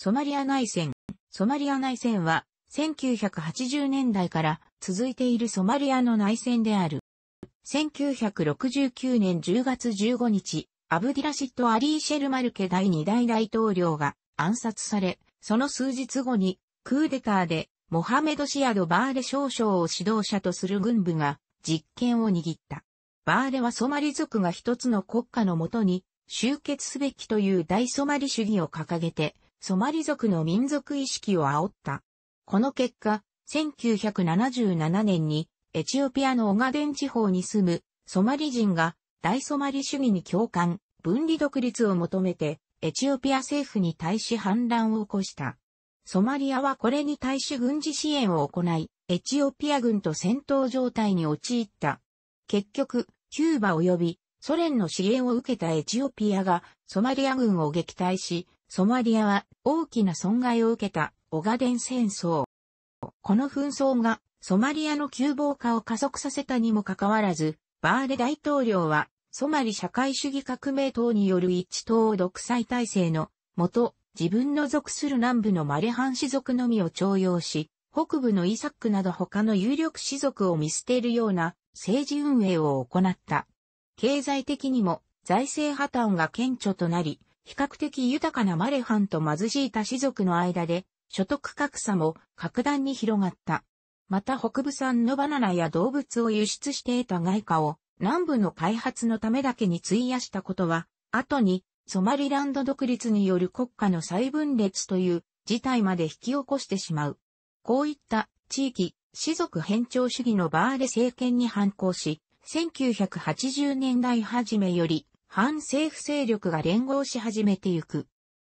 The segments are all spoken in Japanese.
ソマリア内戦。ソマリア内戦は、1980年代から続いているソマリアの内戦である。1969年10月15日、アブディラシット・アリー・シェルマルケ第2代大統領が暗殺され、その数日後に、クーデターで、モハメド・シアド・バーレ少将を指導者とする軍部が実権を握った。バーレはソマリ族が一つの国家のもとに集結すべきという大ソマリ主義を掲げて、ソマリ族の民族意識を煽った。この結果、1977年にエチオピアのオガデン地方に住むソマリ人が大ソマリ主義に共感、分離独立を求めてエチオピア政府に対し反乱を起こした。ソマリアはこれに対し軍事支援を行い、エチオピア軍と戦闘状態に陥った。結局、キューバ及びソ連の支援を受けたエチオピアがソマリア軍を撃退し、ソマリアは大きな損害を受けたオガデン戦争。この紛争がソマリアの窮乏化を加速させたにもかかわらず、バーレ大統領はソマリ社会主義革命党による一党独裁体制のもと、自分の属する南部のマレハン氏族のみを徴用し、北部のイサックなど他の有力氏族を見捨てるような政治運営を行った。経済的にも財政破綻が顕著となり、比較的豊かなマレハンと貧しい他氏族の間で、所得格差も格段に広がった。また北部産のバナナや動物を輸出して得た外貨を南部の開発のためだけに費やしたことは、後にソマリランド独立による国家の再分裂という事態まで引き起こしてしまう。こういった地域、氏族偏重主義のバーレ政権に反抗し、1980年代初めより反政府勢力が連合し始めてゆく。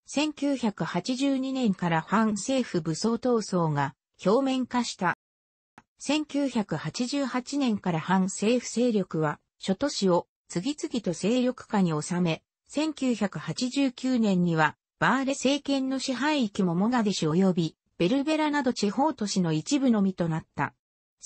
1982年から反政府武装闘争が表面化した。1988年から反政府勢力は諸都市を次々と勢力下に収め、1989年にはバーレ政権の支配域もモガディシ及びベルベラなど地方都市の一部のみとなった。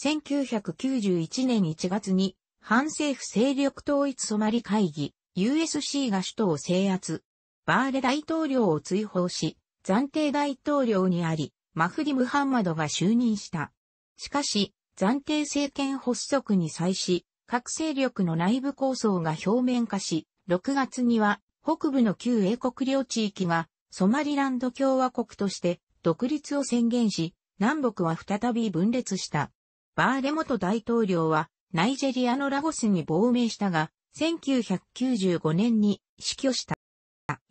1991年1月に反政府勢力統一ソマリ会議 USC が首都を制圧。バーレ大統領を追放し、暫定大統領にあり、マフディ・ムハンマドが就任した。しかし、暫定政権発足に際し、各勢力の内部構想が表面化し、6月には北部の旧英国領地域がソマリランド共和国として独立を宣言し、南北は再び分裂した。バーレ元大統領はナイジェリアのラゴスに亡命したが、1995年に死去した。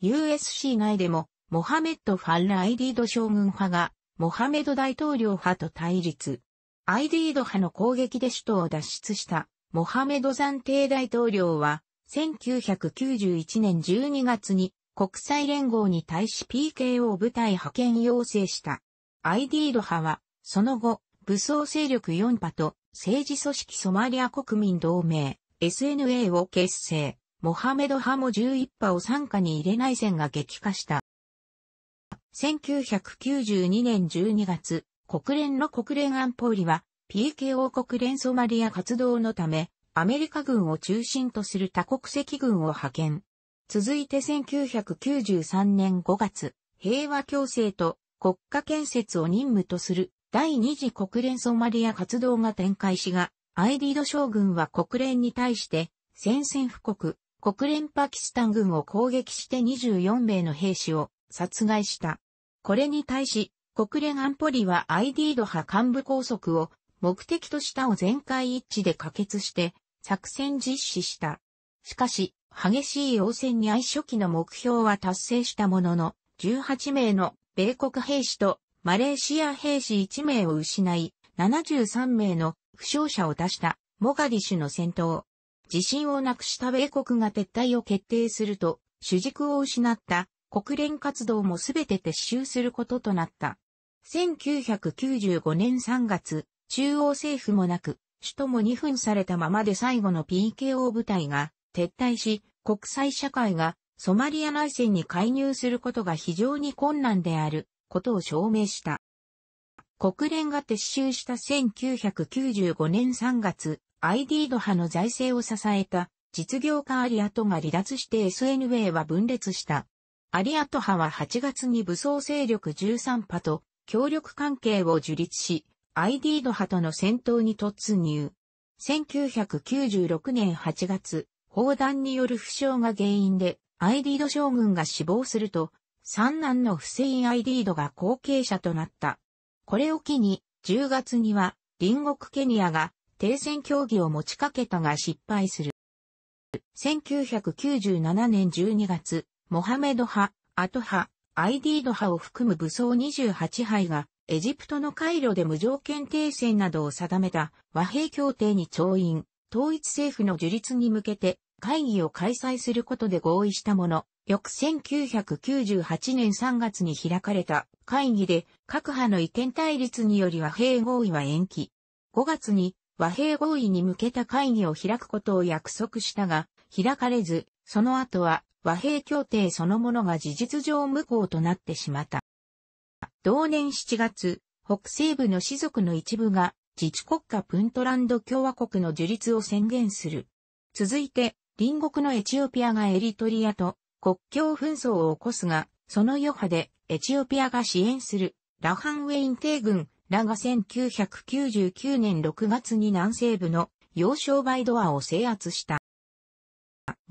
USC 内でも、モハメッド・ファル・アイディード将軍派が、モハメド大統領派と対立。アイディード派の攻撃で首都を脱出したモハメド暫定大統領は、1991年12月に国際連合に対し PKO 部隊派遣要請した。アイディード派は、その後、武装勢力4派と政治組織ソマリア国民同盟 SNA を結成、モハメド派も11派を参加に入れない戦が激化した。1992年12月、国連の国連安保理は、PKO 国連ソマリア活動のため、アメリカ軍を中心とする多国籍軍を派遣。続いて1993年5月、平和共生と国家建設を任務とする第二次国連ソマリア活動が展開しが、アイディド将軍は国連に対して、宣戦布告、国連パキスタン軍を攻撃して24名の兵士を殺害した。これに対し、国連安保理はアイディード派幹部拘束を目的としたを全会一致で可決して作戦実施した。しかし、激しい応戦に相初期の目標は達成したものの、18名の米国兵士とマレーシア兵士1名を失い、73名の負傷者を出したモガディシュの戦闘。自信をなくした米国が撤退を決定すると、主軸を失った国連活動もすべて撤収することとなった。1995年3月、中央政府もなく、首都も2分されたままで最後の PKO 部隊が撤退し、国際社会がソマリア内戦に介入することが非常に困難であることを証明した。国連が撤収した1995年3月、ID ド派の財政を支えた実業家アリアトが離脱して SNA は分裂した。アリアト派は8月に武装勢力13派と協力関係を樹立し、ID ド派との戦闘に突入。1996年8月、砲弾による負傷が原因で、ID ド将軍が死亡すると、三男のフセイン・アイディードが後継者となった。これを機に、10月には、隣国ケニアが、停戦協議を持ちかけたが失敗する。1997年12月、モハメド派、アト派、アイディード派を含む武装28杯が、エジプトの回路で無条件停戦などを定めた和平協定に調印、統一政府の樹立に向けて会議を開催することで合意したもの、翌1998年3月に開かれた会議で各派の意見対立により和平合意は延期。5月に和平合意に向けた会議を開くことを約束したが、開かれず、その後は和平協定そのものが事実上無効となってしまった。同年7月、北西部の士族の一部が自治国家プントランド共和国の樹立を宣言する。続いて、隣国のエチオピアがエリトリアと国境紛争を起こすが、その余波でエチオピアが支援するラハンウェイン帝軍らが1999年6月に南西部の要衝バイドアを制圧した。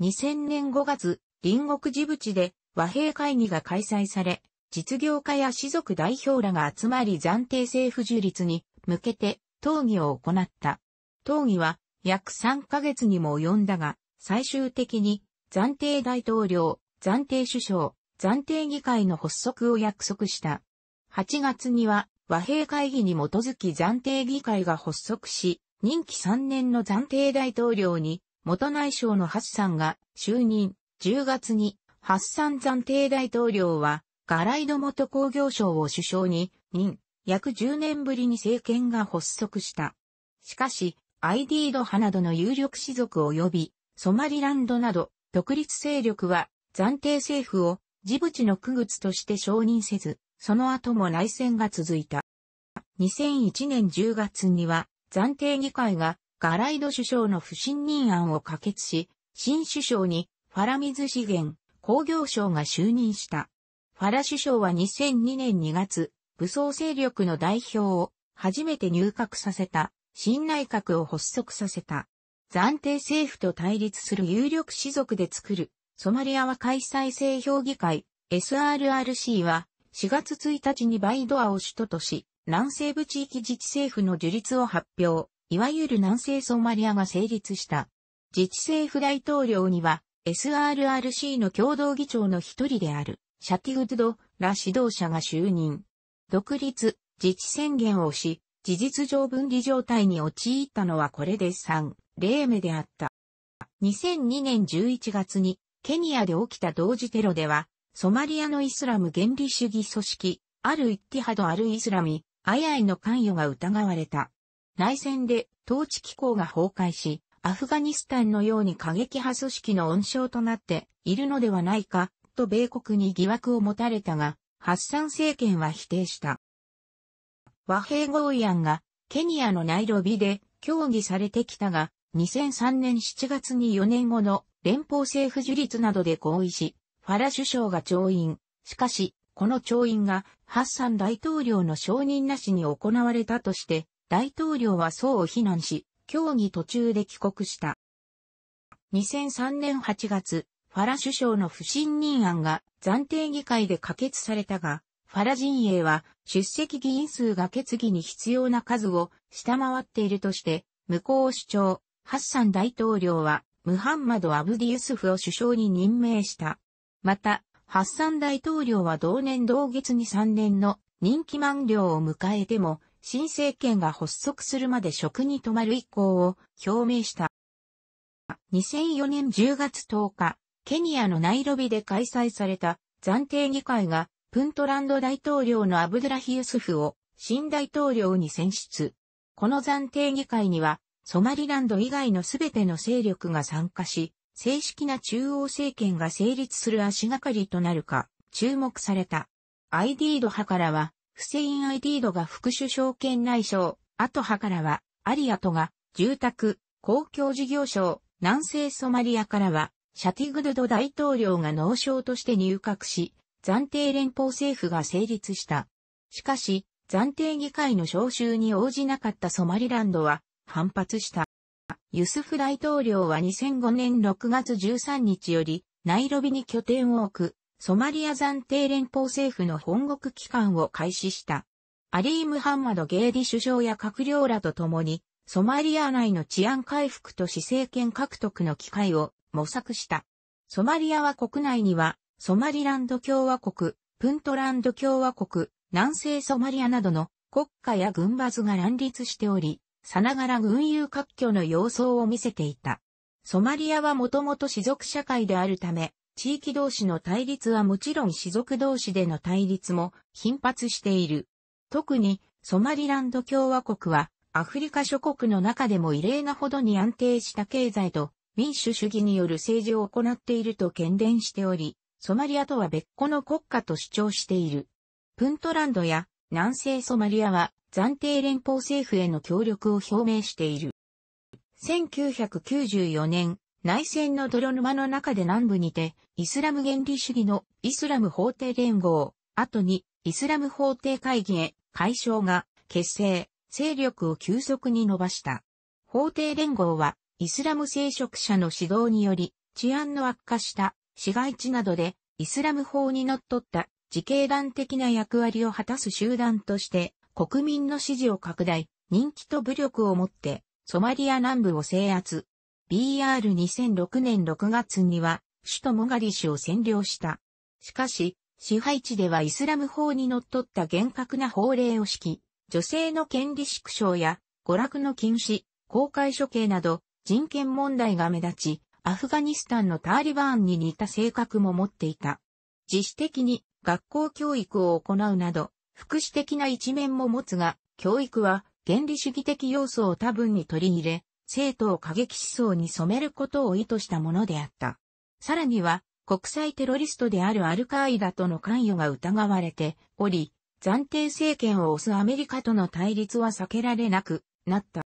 2000年5月、隣国ジブチで和平会議が開催され、実業家や士族代表らが集まり暫定政府樹立に向けて討議を行った。討議は約3ヶ月にも及んだが、最終的に暫定大統領、暫定首相、暫定議会の発足を約束した。8月には和平会議に基づき暫定議会が発足し、任期3年の暫定大統領に元内相のハッサンが就任。10月にハッサン暫定大統領はガライド元工業省を首相に任。約10年ぶりに政権が発足した。しかし、アイディード派などの有力士族及びソマリランドなど、独立勢力は暫定政府をジブチの区物として承認せず、その後も内戦が続いた。2001年10月には暫定議会がガライド首相の不信任案を可決し、新首相にファラミズ資源工業省が就任した。ファラ首相は2002年2月、武装勢力の代表を初めて入閣させた新内閣を発足させた。暫定政府と対立する有力士族で作る、ソマリアは開催制評議会、SRRC は、4月1日にバイドアを首都とし、南西部地域自治政府の樹立を発表、いわゆる南西ソマリアが成立した。自治政府大統領には、SRRC の共同議長の一人である、シャティグドら指導者が就任。独立、自治宣言をし、事実上分離状態に陥ったのはこれで3。レーメであった。2002年11月にケニアで起きた同時テロでは、ソマリアのイスラム原理主義組織、アル・イッティハド・アル・イスラミ、アヤイの関与が疑われた。内戦で統治機構が崩壊し、アフガニスタンのように過激派組織の温床となっているのではないか、と米国に疑惑を持たれたが、ハッサン政権は否定した。和平合意案がケニアのナイロビで協議されてきたが、2003年7月に4年後の連邦政府樹立などで合意し、ファラ首相が調印。しかし、この調印がハッサン大統領の承認なしに行われたとして、大統領はうを非難し、協議途中で帰国した。2003年8月、ファラ首相の不信任案が暫定議会で可決されたが、ファラ陣営は出席議員数が決議に必要な数を下回っているとして、無効を主張。ハッサン大統領は、ムハンマド・アブディ・ユスフを首相に任命した。また、ハッサン大統領は同年同月に3年の任期満了を迎えても、新政権が発足するまで職に止まる意向を表明した。2004年10月10日、ケニアのナイロビで開催された暫定議会が、プントランド大統領のアブドラヒ・ユスフを新大統領に選出。この暫定議会には、ソマリランド以外のすべての勢力が参加し、正式な中央政権が成立する足がかりとなるか、注目された。アイディード派からは、フセイン・アイディードが副首相兼内相、アト派からは、アリアトが、住宅、公共事業省、南西ソマリアからは、シャティグルド大統領が農省として入閣し、暫定連邦政府が成立した。しかし、暫定議会の招集に応じなかったソマリランドは、反発した。ユスフ大統領は2005年6月13日より、ナイロビに拠点を置く、ソマリア暫定連邦政府の本国機関を開始した。アリー・ムハンマド・ゲーディ首相や閣僚らと共に、ソマリア内の治安回復と市政権獲得の機会を模索した。ソマリアは国内には、ソマリランド共和国、プントランド共和国、南西ソマリアなどの国家や軍閥が乱立しており、さながら群雄割拠の様相を見せていた。ソマリアはもともと氏族社会であるため、地域同士の対立はもちろん氏族同士での対立も頻発している。特にソマリランド共和国はアフリカ諸国の中でも異例なほどに安定した経済と民主主義による政治を行っていると懸伝しており、ソマリアとは別個の国家と主張している。プントランドや南西ソマリアは暫定連邦政府への協力を表明している。1994年、内戦の泥沼の中で南部にて、イスラム原理主義のイスラム法廷連合、後にイスラム法廷会議へ、解消が結成、勢力を急速に伸ばした。法廷連合は、イスラム聖職者の指導により、治安の悪化した市街地などで、イスラム法に則っった自警団的な役割を果たす集団として国民の支持を拡大、人気と武力をもって、ソマリア南部を制圧。BR2006 年6月には、首都モガディシュを占領した。しかし、支配地ではイスラム法に則っった厳格な法令を敷き、女性の権利縮小や、娯楽の禁止、公開処刑など、人権問題が目立ち、アフガニスタンのターリバーンに似た性格も持っていた。自主的に学校教育を行うなど、福祉的な一面も持つが、教育は原理主義的要素を多分に取り入れ、生徒を過激思想に染めることを意図したものであった。さらには、国際テロリストであるアルカイダとの関与が疑われており、暫定政権を推すアメリカとの対立は避けられなくなった。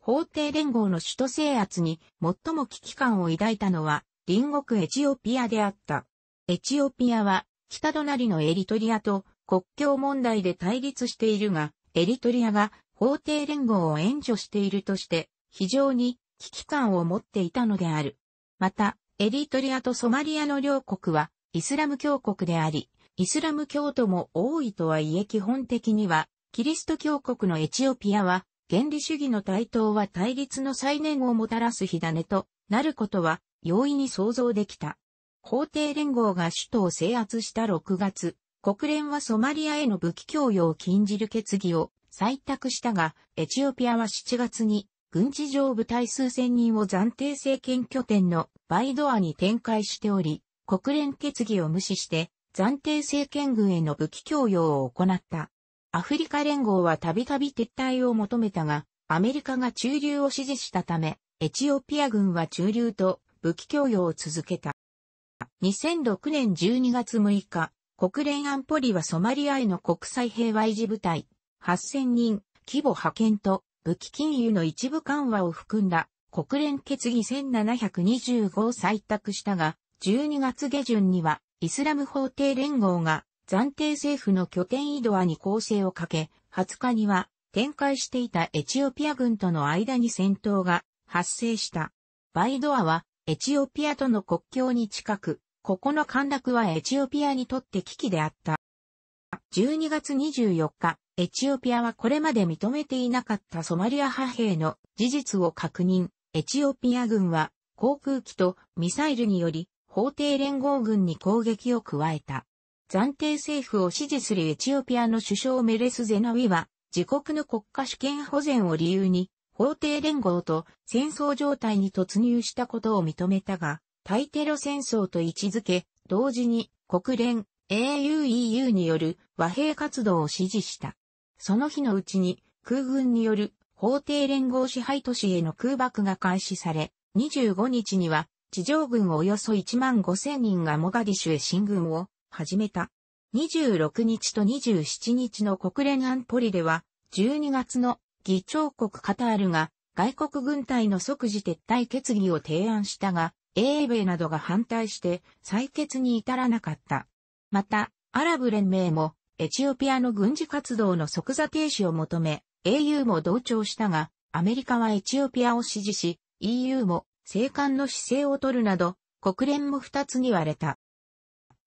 法廷連合の首都制圧に最も危機感を抱いたのは隣国エチオピアであった。エチオピアは北隣のエリトリアと国境問題で対立しているが、エリトリアが法廷連合を援助しているとして、非常に危機感を持っていたのである。また、エリトリアとソマリアの両国はイスラム教国であり、イスラム教徒も多いとはいえ基本的には、キリスト教国のエチオピアは、原理主義の台頭は対立の再燃をもたらす火種となることは容易に想像できた。法廷連合が首都を制圧した6月、国連はソマリアへの武器供与を禁じる決議を採択したが、エチオピアは7月に軍事上部隊数千人を暫定政権拠点のバイドアに展開しており、国連決議を無視して暫定政権軍への武器供与を行った。アフリカ連合はたびたび撤退を求めたが、アメリカが駐留を支持したため、エチオピア軍は駐留と武器供与を続けた。2006年12月6日、国連安保理はソマリアへの国際平和維持部隊8000人規模派遣と武器禁輸の一部緩和を含んだ国連決議1725を採択したが、12月下旬にはイスラム法廷連合が暫定政府の拠点イドアに攻勢をかけ、20日には展開していたエチオピア軍との間に戦闘が発生した。バイドアはエチオピアとの国境に近く、ここの陥落はエチオピアにとって危機であった。12月24日、エチオピアはこれまで認めていなかったソマリア派兵の事実を確認。エチオピア軍は航空機とミサイルにより法廷連合軍に攻撃を加えた。暫定政府を支持するエチオピアの首相メレス・ゼナウィは自国の国家主権保全を理由に法廷連合と戦争状態に突入したことを認めたが、対テロ戦争と位置づけ、同時に国連 AUEU による和平活動を支持した。その日のうちに空軍による法廷連合支配都市への空爆が開始され、25日には地上軍およそ1万5千人がモガディシュへ進軍を始めた。26日と27日の国連安保理では、12月の議長国カタールが外国軍隊の即時撤退決議を提案したが、英米などが反対して採決に至らなかった。また、アラブ連盟もエチオピアの軍事活動の即座停止を求め、au も同調したが、アメリカはエチオピアを支持し、EU も静観の姿勢を取るなど、国連も二つに割れた。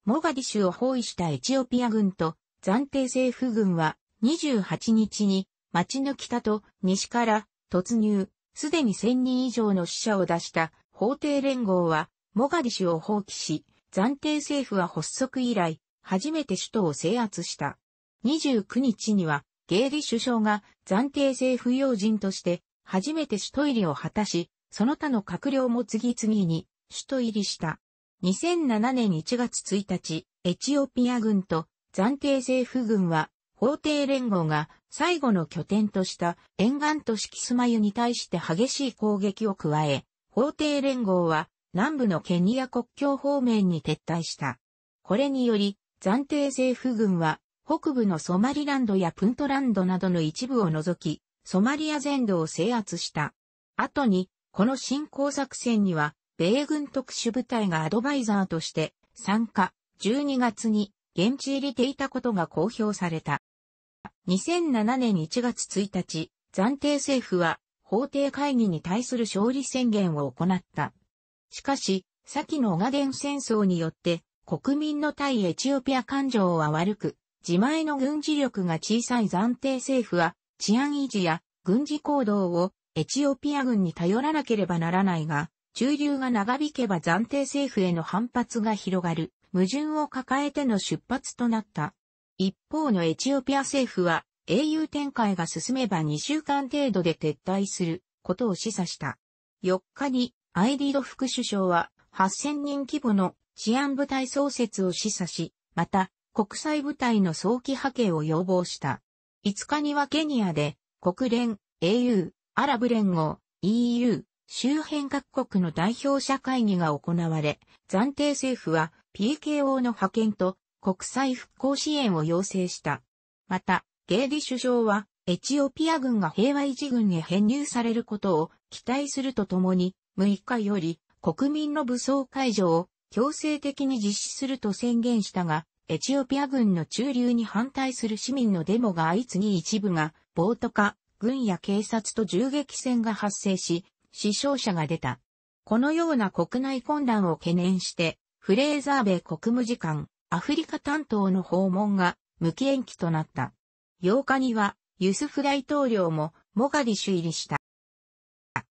モガディシュを包囲したエチオピア軍と暫定政府軍は28日に街の北と西から突入、すでに1000人以上の死者を出した法廷連合は、モガディシュを放棄し、暫定政府は発足以来、初めて首都を制圧した。29日には、ゲーリ首相が暫定政府要人として、初めて首都入りを果たし、その他の閣僚も次々に首都入りした。2007年1月1日、エチオピア軍と暫定政府軍は、法廷連合が最後の拠点とした沿岸都市キスマユに対して激しい攻撃を加え、法廷連合は南部のケニア国境方面に撤退した。これにより、暫定政府軍は北部のソマリランドやプントランドなどの一部を除き、ソマリア全土を制圧した。後に、この侵攻作戦には、米軍特殊部隊がアドバイザーとして参加、12月に現地入りていたことが公表された。2007年1月1日、暫定政府は法廷会議に対する勝利宣言を行った。しかし、先のオガデン戦争によって、国民の対エチオピア感情は悪く、自前の軍事力が小さい暫定政府は、治安維持や軍事行動をエチオピア軍に頼らなければならないが、中流が長引けば暫定政府への反発が広がる、矛盾を抱えての出発となった。一方のエチオピア政府は、英雄展開が進めば2週間程度で撤退することを示唆した。4日にアイリード副首相は8000人規模の治安部隊創設を示唆し、また国際部隊の早期派遣を要望した。5日にはケニアで国連、au、アラブ連合、EU、周辺各国の代表者会議が行われ、暫定政府は PKO の派遣と国際復興支援を要請した。また、ゲーディ首相は、エチオピア軍が平和維持軍へ編入されることを期待するとともに、6日より国民の武装解除を強制的に実施すると宣言したが、エチオピア軍の駐留に反対する市民のデモが相次ぎ一部が暴徒化、軍や警察と銃撃戦が発生し、死傷者が出た。このような国内混乱を懸念して、フレーザー米国務次官、アフリカ担当の訪問が無期延期となった。8日には、ユスフ大統領もモガディシュ入りした。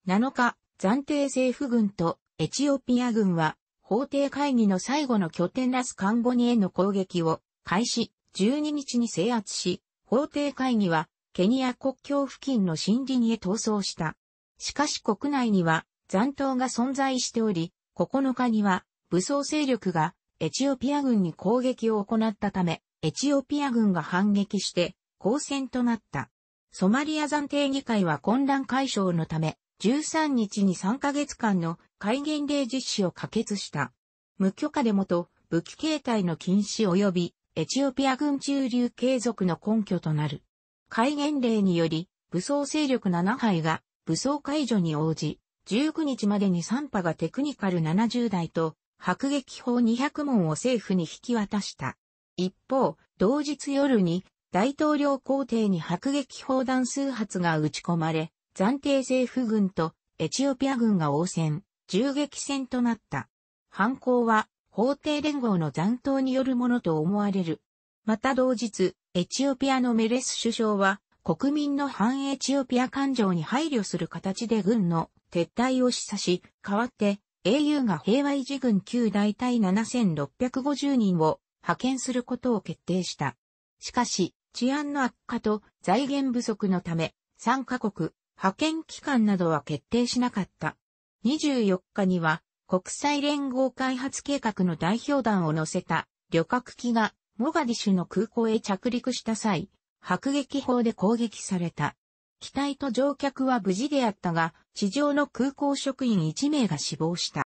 7日、暫定政府軍とエチオピア軍は、法廷会議の最後の拠点ラスカンボニへの攻撃を開始、12日に制圧し、法廷会議はケニア国境付近の森林へ逃走した。しかし国内には残党が存在しており、9日には武装勢力がエチオピア軍に攻撃を行ったため、エチオピア軍が反撃して交戦となった。ソマリア暫定議会は混乱解消のため、13日に3ヶ月間の戒厳令実施を可決した。無許可でもと武器形態の禁止及びエチオピア軍駐留継続の根拠となる。戒厳令により武装勢力7杯が武装解除に応じ、19日までに3波がテクニカル70台と迫撃砲200門を政府に引き渡した。一方、同日夜に大統領皇帝に迫撃砲弾数発が撃ち込まれ、暫定政府軍とエチオピア軍が応戦、銃撃戦となった。犯行は、法廷連合の残党によるものと思われる。また同日、エチオピアのメレス首相は、国民の反エチオピア感情に配慮する形で軍の撤退を示唆し、代わって au が平和維持軍旧大隊7650人を派遣することを決定した。しかし、治安の悪化と財源不足のため、参加国、派遣機関などは決定しなかった。24日には、国際連合開発計画の代表団を乗せた旅客機がモガディシュの空港へ着陸した際、迫撃砲で攻撃された。機体と乗客は無事であったが、地上の空港職員1名が死亡した。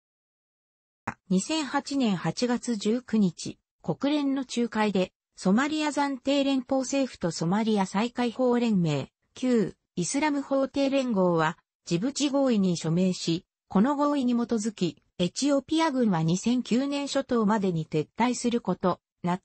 2008年8月19日、国連の仲介でソマリア暫定連邦政府とソマリア再解放連盟、旧イスラム法廷連合は、ジブチ合意に署名し、この合意に基づき、エチオピア軍は2009年初頭までに撤退すること、なっ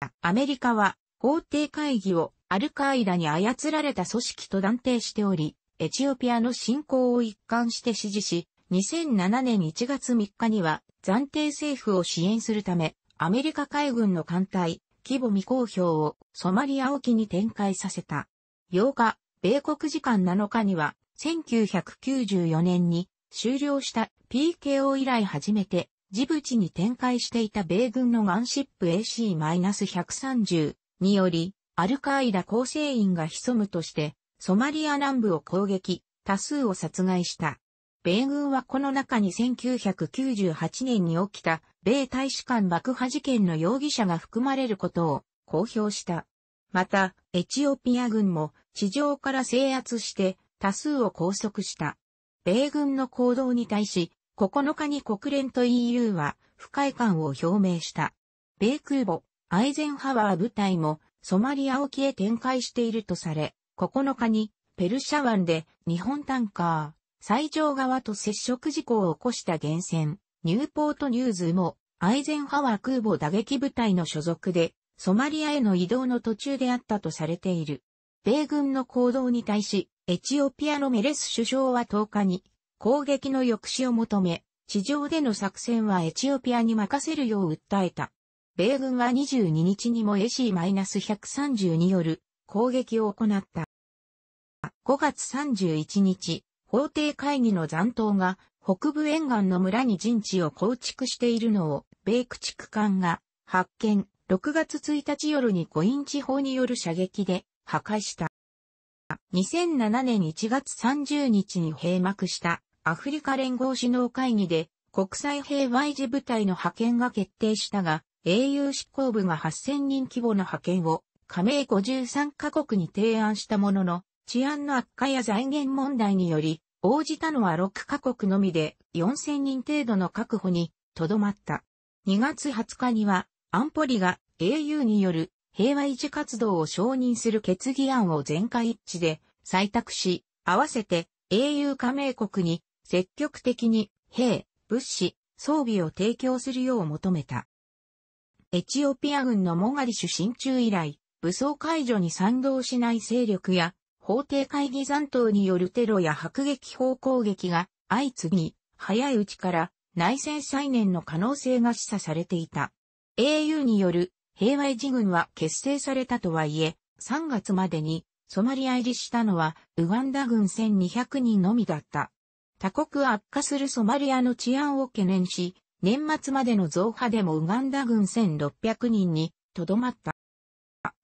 た。アメリカは、法廷会議をアルカイダに操られた組織と断定しており、エチオピアの侵攻を一貫して支持し、2007年1月3日には暫定政府を支援するため、アメリカ海軍の艦隊規模未公表をソマリア沖に展開させた。8日、米国時間7日には、1994年に終了した PKO 以来初めて、ジブチに展開していた米軍のガンシップ AC-130 により、アルカーイダ構成員が潜むとして、ソマリア南部を攻撃、多数を殺害した。米軍はこの中に1998年に起きた米大使館爆破事件の容疑者が含まれることを公表した。また、エチオピア軍も地上から制圧して多数を拘束した。米軍の行動に対し、9日に国連と EU は不快感を表明した。米空母、アイゼンハワー部隊もソマリア沖へ展開しているとされ、9日にペルシャ湾で日本タンカー、最上側と接触事故を起こした原泉、ニューポートニューズも、アイゼンハワー空母打撃部隊の所属で、ソマリアへの移動の途中であったとされている。米軍の行動に対し、エチオピアのメレス首相は10日に、攻撃の抑止を求め、地上での作戦はエチオピアに任せるよう訴えた。米軍は22日にも AC-130 による攻撃を行った。5月31日、法廷会議の残党が北部沿岸の村に陣地を構築しているのを米駆逐艦が発見、6月1日夜にコイン地方による射撃で破壊した。2007年1月30日に閉幕したアフリカ連合首脳会議で国際平和維持部隊の派遣が決定したが、英雄執行部が8000人規模の派遣を加盟53カ国に提案したものの、治安の悪化や財源問題により、応じたのは6カ国のみで4000人程度の確保にとどまった。2月20日には安保理が au による平和維持活動を承認する決議案を全会一致で採択し、合わせて au 加盟国に積極的に兵、物資、装備を提供するよう求めた。エチオピア軍のモガリシュ進駐以来、武装解除に賛同しない勢力や法廷会議残党によるテロや迫撃砲攻撃が相次ぎ、早いうちから内戦再燃の可能性が示唆されていた。au による平和維持軍は結成されたとはいえ、3月までにソマリア入りしたのはウガンダ軍1200人のみだった。他国悪化するソマリアの治安を懸念し、年末までの増派でもウガンダ軍1600人にとどまった。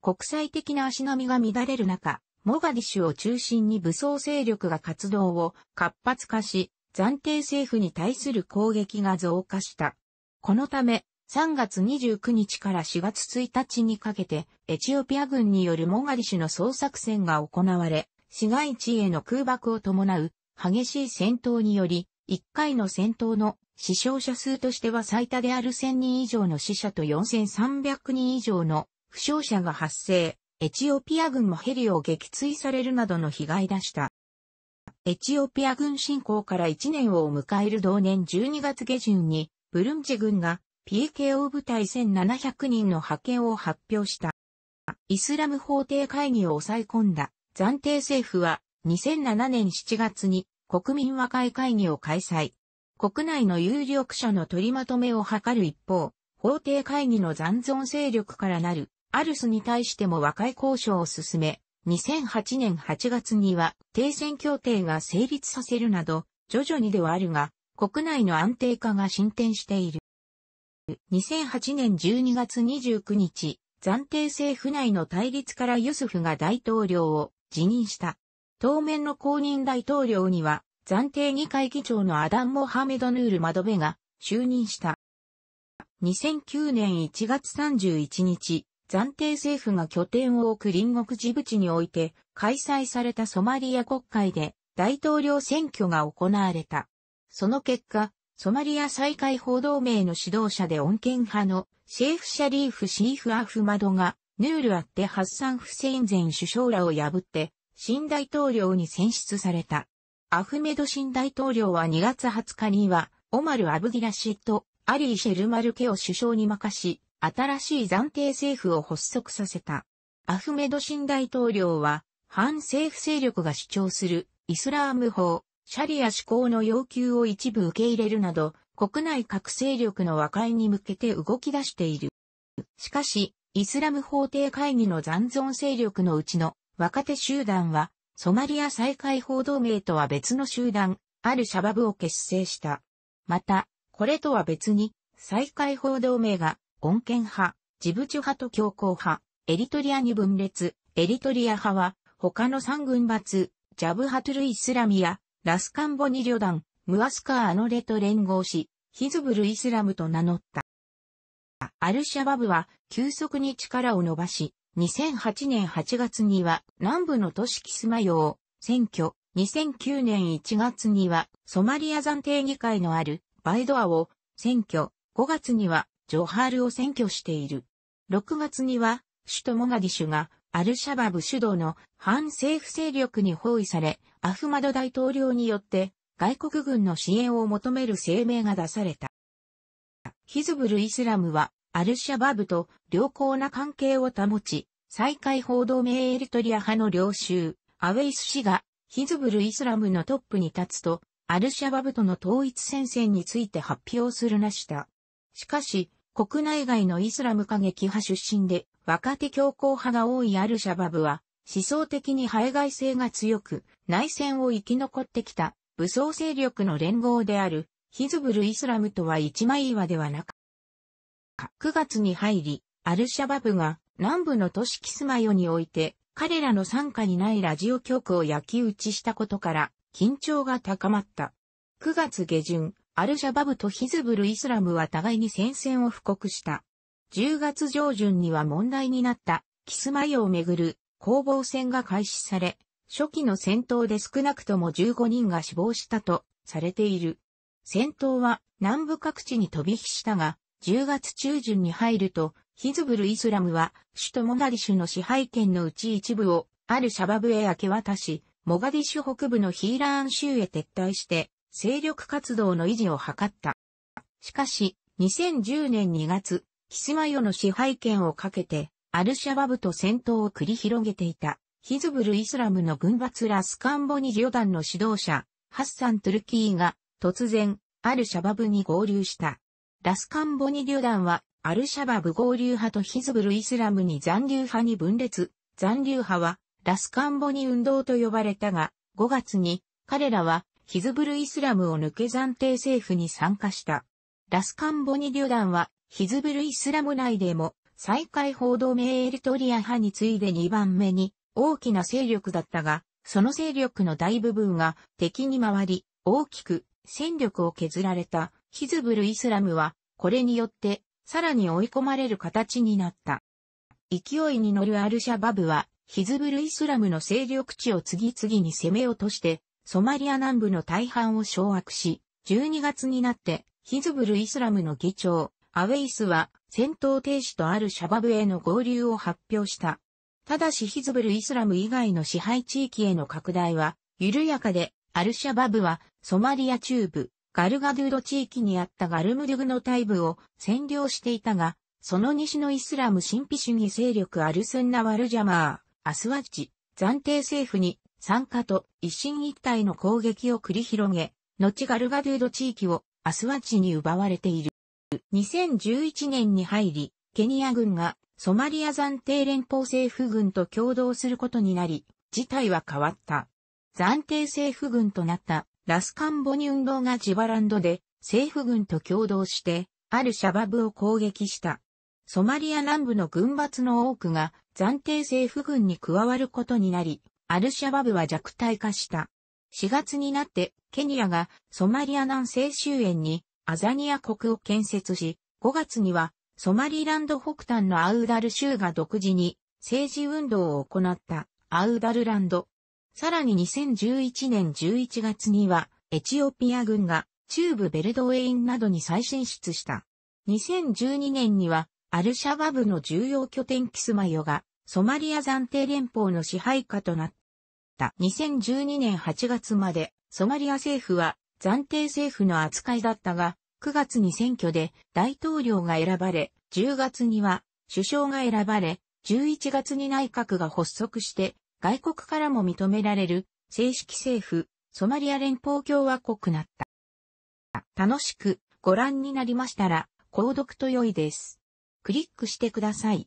国際的な足並みが乱れる中、モガディシュを中心に武装勢力が活動を活発化し、暫定政府に対する攻撃が増加した。このため、3月29日から4月1日にかけて、エチオピア軍によるモガディシュの総作戦が行われ、市街地への空爆を伴う激しい戦闘により、1回の戦闘の死傷者数としては最多である1000人以上の死者と4300人以上の負傷者が発生。エチオピア軍もヘリを撃墜されるなどの被害出した。エチオピア軍侵攻から1年を迎える同年12月下旬に、ブルンジ軍が PKO 部隊1700人の派遣を発表した。イスラム法廷会議を抑え込んだ暫定政府は2007年7月に国民和解会議を開催。国内の有力者の取りまとめを図る一方、法廷会議の残存勢力からなるアルスに対しても和解交渉を進め、2008年8月には停戦協定が成立させるなど、徐々にではあるが、国内の安定化が進展している。2008年12月29日、暫定政府内の対立からユスフが大統領を辞任した。当面の公認大統領には、暫定議会議長のアダン・モハメド・ヌール・マドベが就任した。2009年1月31日、暫定政府が拠点を置く隣国ジブチにおいて開催されたソマリア国会で大統領選挙が行われた。その結果、ソマリア再開報道名の指導者で穏健派のシェーフ・シャリーフ・シーフ・アフマドがヌール・アッテ・ハッサン・フセイン前首相らを破って新大統領に選出された。アフメド新大統領は2月20日にはオマル・アブディラシッド・アリー・シェルマルケを首相に任し、新しい暫定政府を発足させた。アフメド新大統領は、反政府勢力が主張するイスラーム法、シャリア施行の要求を一部受け入れるなど、国内各勢力の和解に向けて動き出している。しかし、イスラム法廷会議の残存勢力のうちの若手集団は、ソマリア再解放同盟とは別の集団、あるシャバブを結成した。また、これとは別に、再解放同盟が穏健派、ジブチュ派と強硬派、エリトリアに分裂、エリトリア派は、他の三軍閥、ジャブハトゥルイスラミア、ラスカンボニ旅団、ムアスカーアノレと連合し、ヒズブルイスラムと名乗った。アルシャバブは急速に力を伸ばし、2008年8月には南部の都市キスマヨを選挙、2009年1月にはソマリア暫定議会のあるバイドアを選挙、5月にはジョハールを占拠している。6月には、首都モガディシュが、アルシャバブ主導の反政府勢力に包囲され、アフマド大統領によって外国軍の支援を求める声明が出された。ヒズブル・イスラムはアルシャバブと良好な関係を保ち、再開報道名エルトリア派の領袖、アウェイス氏がヒズブル・イスラムのトップに立つと、アルシャバブとの統一戦線について発表するなした。しかし、国内外のイスラム過激派出身で、若手強硬派が多いアルシャバブは、思想的に排外性が強く、内戦を生き残ってきた武装勢力の連合である、ヒズブル・イスラムとは一枚岩ではなく、9月に入り、アルシャバブが南部の都市キスマヨにおいて、彼らの傘下にないラジオ局を焼き打ちしたことから、緊張が高まった。9月下旬、アルシャバブとヒズブルイスラムは互いに戦線を布告した。10月上旬には問題になったキスマイをめぐる攻防戦が開始され、初期の戦闘で少なくとも15人が死亡したとされている。戦闘は南部各地に飛び火したが、10月中旬に入ると、ヒズブルイスラムは首都モガディシュの支配権のうち一部をアルシャバブへ明け渡し、モガディシュ北部のヒーラーン州へ撤退して、勢力活動の維持を図った。しかし、2010年2月、キスマヨの支配権をかけて、アルシャバブと戦闘を繰り広げていた、ヒズブルイスラムの軍閥ラスカンボニジュダンの指導者、ハッサン・トゥルキーが、突然、アルシャバブに合流した。ラスカンボニリュダンは、アルシャバブ合流派とヒズブルイスラムに残留派に分裂。残留派は、ラスカンボニ運動と呼ばれたが、5月に、彼らは、ヒズブルイスラムを抜け暫定政府に参加した。ラスカンボニ旅団は、ヒズブルイスラム内でも、再開報道名エリトリア派に次いで2番目に大きな勢力だったが、その勢力の大部分が敵に回り、大きく戦力を削られたヒズブルイスラムは、これによってさらに追い込まれる形になった。勢いに乗るアルシャバブは、ヒズブルイスラムの勢力地を次々に攻め落として、ソマリア南部の大半を掌握し、12月になってヒズブルイスラムの議長、アウェイスは戦闘停止とあるシャバブへの合流を発表した。ただしヒズブルイスラム以外の支配地域への拡大は緩やかで、アルシャバブはソマリア中部、ガルガドゥド地域にあったガルムドゥグの大部を占領していたが、その西のイスラム神秘主義勢力アルスンナ・ワルジャマー、アスワッチ、暫定政府に参加と一進一退の攻撃を繰り広げ、後ガルガドゥード地域をアスワチに奪われている。2011年に入り、ケニア軍がソマリア暫定連邦政府軍と共同することになり、事態は変わった。暫定政府軍となったラスカンボニ運動がジバランドで政府軍と共同して、あるシャバブを攻撃した。ソマリア南部の軍閥の多くが暫定政府軍に加わることになり、アルシャバブは弱体化した。4月になって、ケニアがソマリア南西周辺にアザニア国を建設し、5月にはソマリランド北端のアウダル州が独自に政治運動を行ったアウダルランド。さらに2011年11月にはエチオピア軍が中部ベルドウェインなどに再進出した。2012年にはアルシャバブの重要拠点キスマヨがソマリア暫定連邦の支配下となった。った2012年8月までソマリア政府は暫定政府の扱いだったが、9月に選挙で大統領が選ばれ、10月には首相が選ばれ、11月に内閣が発足して外国からも認められる正式政府、ソマリア連邦共和国なった。楽しくご覧になりましたら、購読と良いです。クリックしてください。